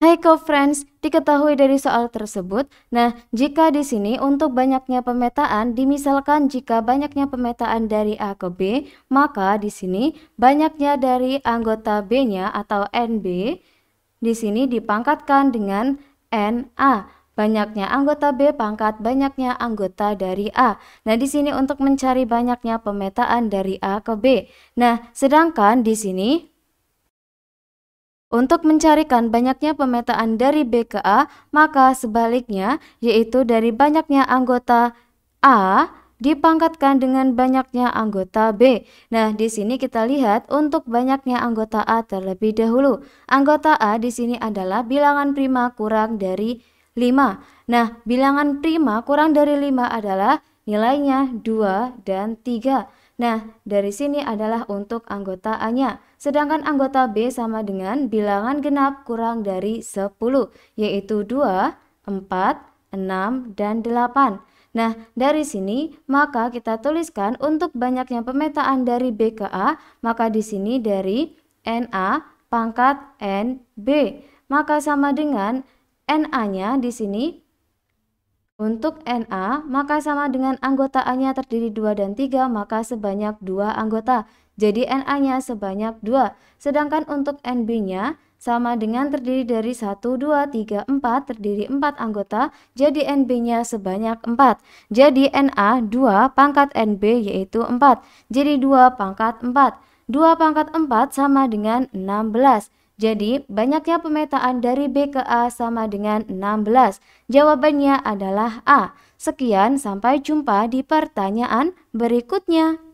Hai co-friends, diketahui dari soal tersebut. Nah, jika di sini untuk banyaknya pemetaan, dimisalkan jika banyaknya pemetaan dari A ke B, maka di sini banyaknya dari anggota B-nya atau NB di sini dipangkatkan dengan NA banyaknya anggota B pangkat banyaknya anggota dari A. Nah, di sini untuk mencari banyaknya pemetaan dari A ke B. Nah, sedangkan di sini untuk mencarikan banyaknya pemetaan dari B ke A, maka sebaliknya, yaitu dari banyaknya anggota A dipangkatkan dengan banyaknya anggota B. Nah, di sini kita lihat untuk banyaknya anggota A terlebih dahulu. Anggota A di sini adalah bilangan prima kurang dari 5. Nah, bilangan prima kurang dari 5 adalah nilainya 2 dan 3. Nah, dari sini adalah untuk anggota A-nya. Sedangkan anggota B sama dengan bilangan genap kurang dari 10, yaitu 2, 4, 6, dan 8. Nah, dari sini maka kita tuliskan untuk banyaknya pemetaan dari B ke A, maka di sini dari NA pangkat NB. Maka sama dengan NA-nya di sini untuk NA, maka sama dengan anggotaannya terdiri 2 dan 3, maka sebanyak 2 anggota. Jadi NA-nya sebanyak 2. Sedangkan untuk NB-nya sama dengan terdiri dari 1, 2, 3, 4, terdiri 4 anggota, jadi NB-nya sebanyak 4. Jadi NA 2 pangkat NB yaitu 4, jadi 2 pangkat 4. 2 pangkat 4 sama dengan 16. Jadi, banyaknya pemetaan dari B ke A sama dengan 16. Jawabannya adalah A. Sekian, sampai jumpa di pertanyaan berikutnya.